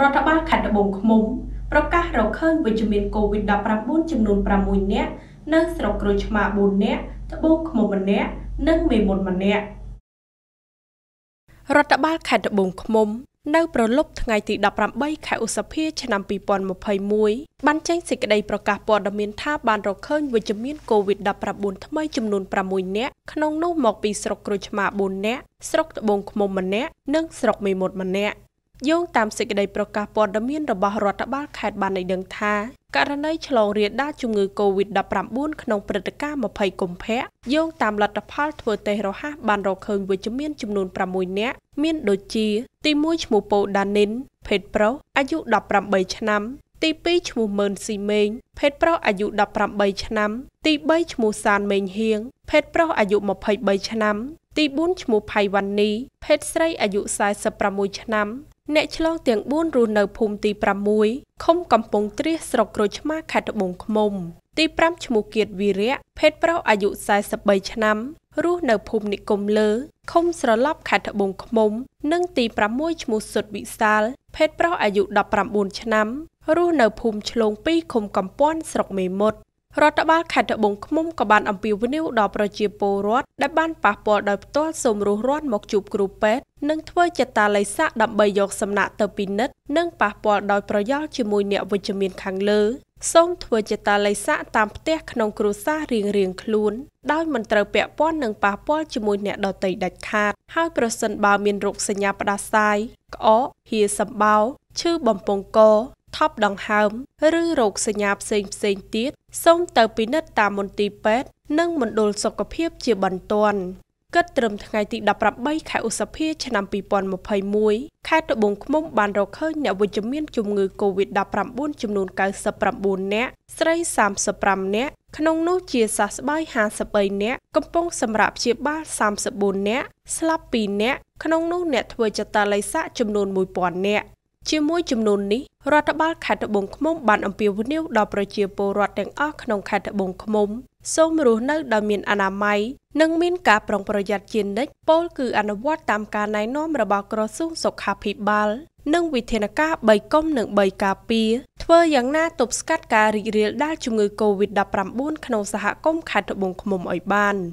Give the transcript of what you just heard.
រដ្ឋបាលខេត្តត្បូងឃ្មុំប្រកាសរកឃើញវិជ្ជមានកូវីដ -19 ចំនួន6នាក់នៅស្រុកក្រូចឆ្មា4នាក់ត្បូងឃ្មុំ1នាក់និងមេមន់1នាក់រដ្ឋបាលខេត្តត្បូងឃ្មុំនៅប្រលប់ថ្ងៃទី18ខែឧសភាឆ្នាំ2021បានចេញសេចក្តីប្រកាសព័ត៌មានថាបានរកឃើញវិជ្ជមានកូវីដ -19 ថ្មីចំនួន6នាក់ក្នុងនោះមកពីស្រុកក្រូចឆ្មា4នាក់ស្រុកត្បូងឃ្មុំ1នាក់និងស្រុកមេមត់1នាក់យោងតាមសេចក្តីប្រកាសព័ត៌មានរបស់រដ្ឋបាលខេត្តបានឲ្យដឹងថាករណីឆ្លងរាលដាលជំងឺ Covid-19 ក្នុងព្រឹត្តិការណ៍20កុម្ភៈយោងតាមលទ្ធផលធ្វើតេស្តរហ័សបានរកឃើញវិជ្ជមានចំនួន6នាក់មានដូចជាទី1ឈ្មោះប៉ូដានីនភេទប្រុសអាយុ18ឆ្នាំទី2ឈ្មោះមឿនស៊ីមេងភេទប្រុសអាយុ18ឆ្នាំទី3ឈ្មោះសានមេងហៀងភេទប្រុសអាយុ23ឆ្នាំទី4ឈ្មោះផៃវ៉ាន់នីភេទស្រីអាយុ46ឆ្នាំអ្នកឆ្លងទាំង4រស់នៅភូមិទី6ឃុំកំពង់ត្រាសស្រុកក្រូចឆ្មាខេត្តត្បូងឃ្មុំទី5ឈ្មោះគៀតវីរៈភេទប្រុសអាយុ43ឆ្នាំរស់នៅភូមិនិគមលើឃុំស្រឡប់ខេត្តត្បូងឃ្មុំនិងទី6ឈ្មោះសុទ្ធវិសាលភេទប្រុសអាយុ19ឆ្នាំរស់នៅភូមិឆ្លង2ឃុំកំពាន់ស្រុកមេមត់រដ្ឋបាលខេត្តត្បូងឃ្មុំក៏បានអំពាវនាវដល់ប្រជាពលរដ្ឋដែលបានប៉ះពាល់ដោយផ្ទាល់សូមរស់រានមកជួបគ្រូពេទ្យនិងធ្វើចតាល័យស័កដើម្បីយកសំណាក់ទៅពិនិត្យនិងប៉ះពាល់ដោយប្រយោលជាមួយអ្នកវិជ្ជមានខាងលើសូមធ្វើចតាល័យស័កតាមផ្ទះក្នុងគ្រួសាររៀងរៀងខ្លួនដោយមិនត្រូវពាក់ព័ន្ធនឹងប៉ះពាល់ជាមួយអ្នកដទៃដាច់ខាតហើយប្រសិនបើមានរោគសញ្ញាផ្ដាសាយក្អកហៀសម្បោឈឺបំពង់កថប់ដង្ហើមឬរោគសញ្ញាផ្សេងផ្សេងទៀតសូមទៅពិនិត្យតាមមន្ទីរពេទ្យនិងមណ្ឌលសុខភាពជាបន្ទាន់គិតត្រឹមថ្ងៃទី18ខែឧសភាឆ្នាំ2021ខេត្តត្បូងឃ្មុំបានរកឃើញអ្នកវិជ្ជមានជំងឺ Covid-19 ចំនួន99នាក់ស្រី35នាក់ក្នុងនោះជាសះស្បើយ53នាក់កំពុងសម្រាប់ព្យាបាល34នាក់ស្លាប់2នាក់ក្នុងនោះអ្នកធ្វើចតាល័យស័កចំនួន1000នាក់ជាមួយចំនួននេះរដ្ឋបាលខេត្តត្បូងឃ្មុំបានអំពាវនាវដល់ប្រជាពលរដ្ឋទាំងអស់ក្នុងខេត្តត្បូងឃ្មុំសូមរស់នៅដោយមានអនាម័យនិងមានការប្រុងប្រយ័ត្នជានិច្ចពោលគឺអនុវត្តតាមការណែនាំរបស់ក្រសួងសុខាភិបាលនិងវិធានការ3កុំនិង3ការពារធ្វើយ៉ាងណាទប់ស្កាត់ការរីករាលដាលជំងឺ Covid-19 ក្នុងសហគមន៍ខេត្តត្បូងឃ្មុំឲ្យបាន។